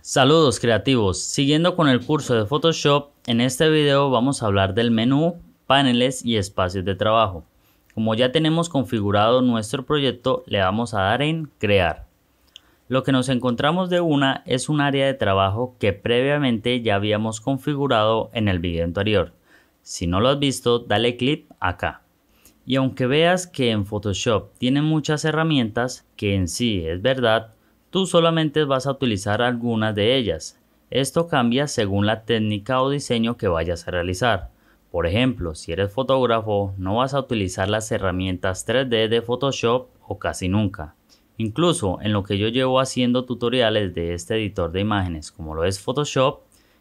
Saludos creativos, siguiendo con el curso de Photoshop, en este video vamos a hablar del menú, paneles y espacios de trabajo. Como ya tenemos configurado nuestro proyecto, le vamos a dar en crear. Lo que nos encontramos de una es un área de trabajo que previamente ya habíamos configurado en el video anterior. Si no lo has visto, dale clic acá. Y aunque veas que en Photoshop tiene muchas herramientas, que en sí es verdad, Tú solamente vas a utilizar algunas de ellas. Esto cambia según la técnica o diseño que vayas a realizar. Por ejemplo, si eres fotógrafo, no vas a utilizar las herramientas 3D de Photoshop o casi nunca. Incluso en lo que yo llevo haciendo tutoriales de este editor de imágenes como lo es Photoshop,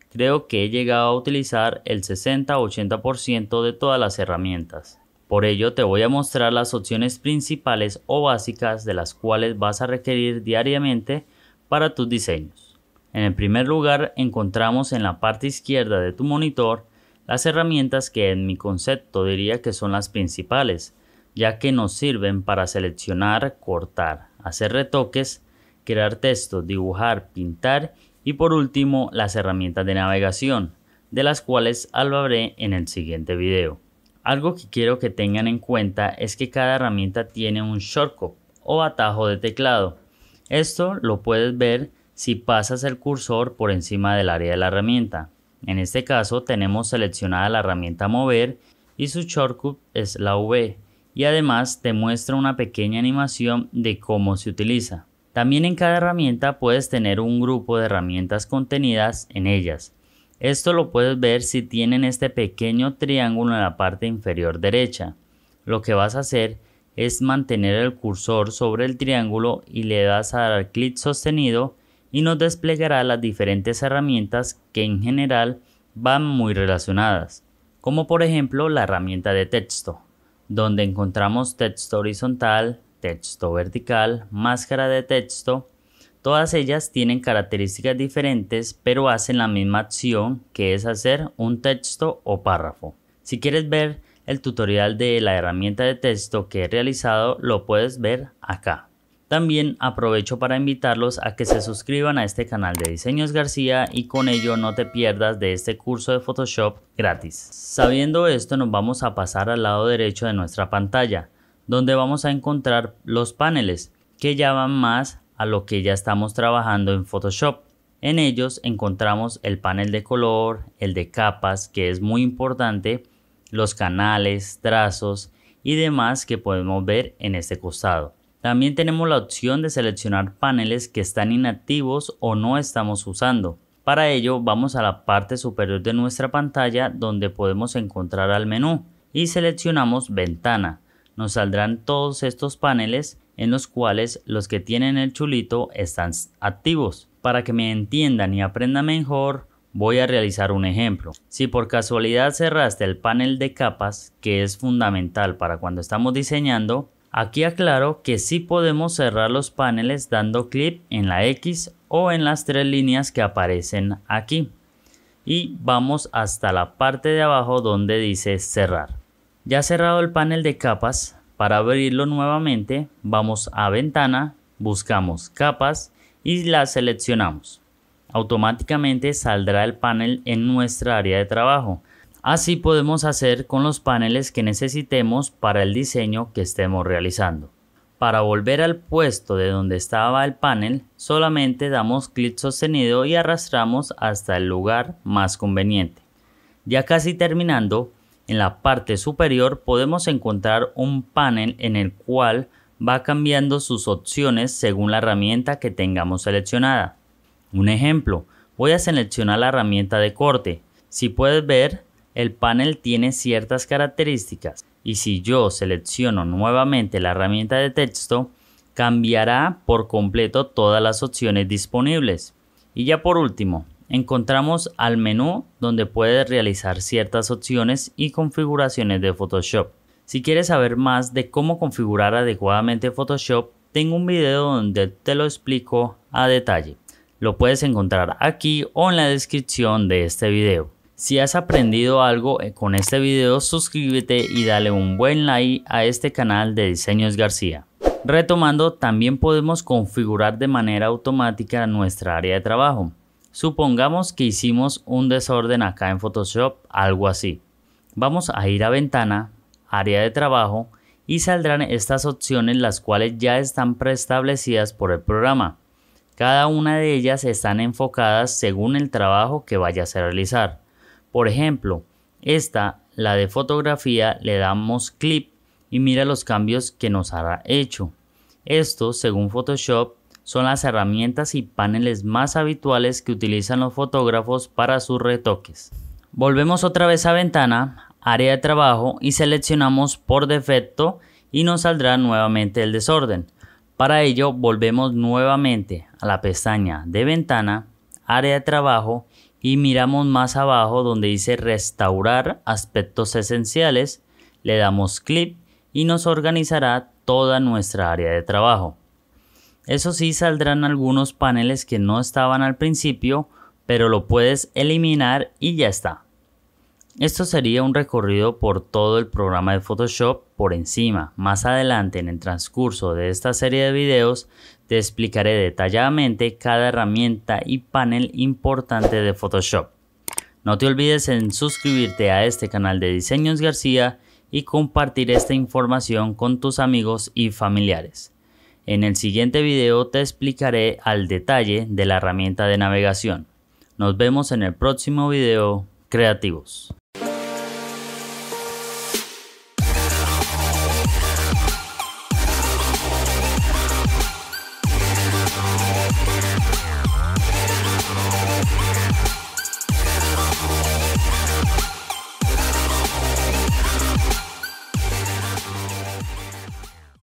creo que he llegado a utilizar el 60-80% de todas las herramientas. Por ello te voy a mostrar las opciones principales o básicas de las cuales vas a requerir diariamente para tus diseños. En el primer lugar encontramos en la parte izquierda de tu monitor las herramientas que en mi concepto diría que son las principales, ya que nos sirven para seleccionar, cortar, hacer retoques, crear texto, dibujar, pintar y por último las herramientas de navegación, de las cuales hablaré en el siguiente video. Algo que quiero que tengan en cuenta es que cada herramienta tiene un shortcut o atajo de teclado. Esto lo puedes ver si pasas el cursor por encima del área de la herramienta. En este caso tenemos seleccionada la herramienta mover y su shortcut es la V y además te muestra una pequeña animación de cómo se utiliza. También en cada herramienta puedes tener un grupo de herramientas contenidas en ellas. Esto lo puedes ver si tienen este pequeño triángulo en la parte inferior derecha. Lo que vas a hacer es mantener el cursor sobre el triángulo y le das a dar clic sostenido y nos desplegará las diferentes herramientas que en general van muy relacionadas, como por ejemplo la herramienta de texto, donde encontramos texto horizontal, texto vertical, máscara de texto, Todas ellas tienen características diferentes, pero hacen la misma acción que es hacer un texto o párrafo. Si quieres ver el tutorial de la herramienta de texto que he realizado, lo puedes ver acá. También aprovecho para invitarlos a que se suscriban a este canal de Diseños García y con ello no te pierdas de este curso de Photoshop gratis. Sabiendo esto nos vamos a pasar al lado derecho de nuestra pantalla, donde vamos a encontrar los paneles que ya van más a lo que ya estamos trabajando en Photoshop. En ellos encontramos el panel de color, el de capas, que es muy importante, los canales, trazos y demás que podemos ver en este costado. También tenemos la opción de seleccionar paneles que están inactivos o no estamos usando. Para ello vamos a la parte superior de nuestra pantalla donde podemos encontrar al menú y seleccionamos ventana. Nos saldrán todos estos paneles en los cuales los que tienen el chulito están activos. Para que me entiendan y aprendan mejor, voy a realizar un ejemplo. Si por casualidad cerraste el panel de capas, que es fundamental para cuando estamos diseñando, aquí aclaro que sí podemos cerrar los paneles dando clic en la X o en las tres líneas que aparecen aquí. Y vamos hasta la parte de abajo donde dice cerrar. Ya cerrado el panel de capas, para abrirlo nuevamente vamos a ventana, buscamos capas y la seleccionamos. Automáticamente saldrá el panel en nuestra área de trabajo. Así podemos hacer con los paneles que necesitemos para el diseño que estemos realizando. Para volver al puesto de donde estaba el panel, solamente damos clic sostenido y arrastramos hasta el lugar más conveniente. Ya casi terminando, en la parte superior podemos encontrar un panel en el cual va cambiando sus opciones según la herramienta que tengamos seleccionada. Un ejemplo, voy a seleccionar la herramienta de corte. Si puedes ver, el panel tiene ciertas características y si yo selecciono nuevamente la herramienta de texto, cambiará por completo todas las opciones disponibles. Y ya por último, encontramos al menú donde puedes realizar ciertas opciones y configuraciones de Photoshop. Si quieres saber más de cómo configurar adecuadamente Photoshop, tengo un video donde te lo explico a detalle. Lo puedes encontrar aquí o en la descripción de este video. Si has aprendido algo con este video, suscríbete y dale un buen like a este canal de Diseños García. Retomando, también podemos configurar de manera automática nuestra área de trabajo. Supongamos que hicimos un desorden acá en Photoshop, algo así. Vamos a ir a ventana, área de trabajo y saldrán estas opciones las cuales ya están preestablecidas por el programa. Cada una de ellas están enfocadas según el trabajo que vayas a realizar. Por ejemplo, esta, la de fotografía, le damos clip y mira los cambios que nos hará hecho. Esto, según Photoshop, son las herramientas y paneles más habituales que utilizan los fotógrafos para sus retoques. Volvemos otra vez a ventana, área de trabajo y seleccionamos por defecto y nos saldrá nuevamente el desorden. Para ello volvemos nuevamente a la pestaña de ventana, área de trabajo y miramos más abajo donde dice restaurar aspectos esenciales, le damos clic y nos organizará toda nuestra área de trabajo. Eso sí saldrán algunos paneles que no estaban al principio, pero lo puedes eliminar y ya está. Esto sería un recorrido por todo el programa de Photoshop por encima. Más adelante en el transcurso de esta serie de videos te explicaré detalladamente cada herramienta y panel importante de Photoshop. No te olvides en suscribirte a este canal de Diseños García y compartir esta información con tus amigos y familiares. En el siguiente video te explicaré al detalle de la herramienta de navegación. Nos vemos en el próximo video creativos.